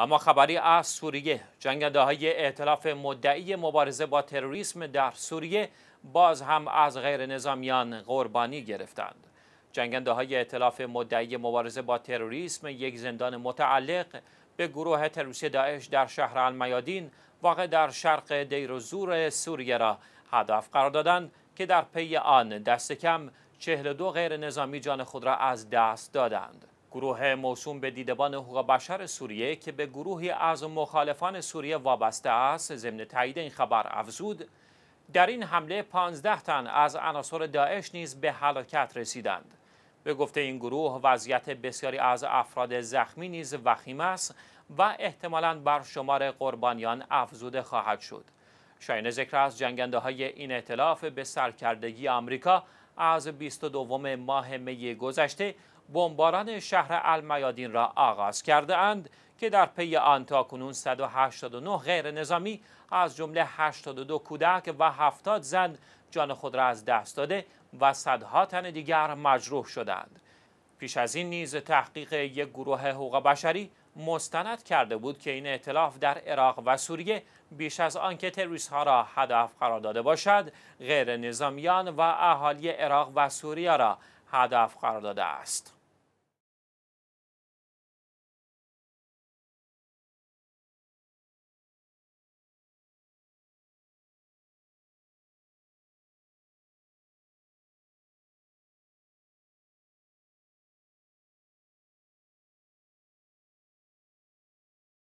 و ما خبری از سوریه جنگنده های اعتلاف مدعی مبارزه با تروریسم در سوریه باز هم از غیر نظامیان قربانی گرفتند جنگنده های اعتلاف مدعی مبارزه با تروریسم یک زندان متعلق به گروه تروریستی داعش در شهر المیادین واقع در شرق دیروزور سوریه را هدف قرار دادند که در پی آن دست کم 42 غیر نظامی جان خود را از دست دادند گروه موسوم به دیدبان حقوق بشر سوریه که به گروهی از مخالفان سوریه وابسته است ضمن تایید این خبر افزود در این حمله 15 تن از عناصر داعش نیز به هلاکت رسیدند به گفته این گروه وضعیت بسیاری از افراد زخمی نیز وخیم است و احتمالاً بر شمار قربانیان افزوده خواهد شد شاین ذکر از جنگنده های این اطلاف به سرکردگی آمریکا از 22 ماه می گذشته بمباران شهر المیادین را آغاز کرده اند که در پی آن کنون 189 غیر نظامی از جمله 82 کودک و 70 زن جان خود را از دست داده و صدها تن دیگر مجروح شدند. پیش از این نیز تحقیق یک گروه حقوق بشری مستند کرده بود که این اعتلاف در عراق و سوریه بیش از آنکه تروریست‌ها ها را هدف قرار داده باشد غیر نظامیان و اهالی عراق و سوریه را هدف قرار داده است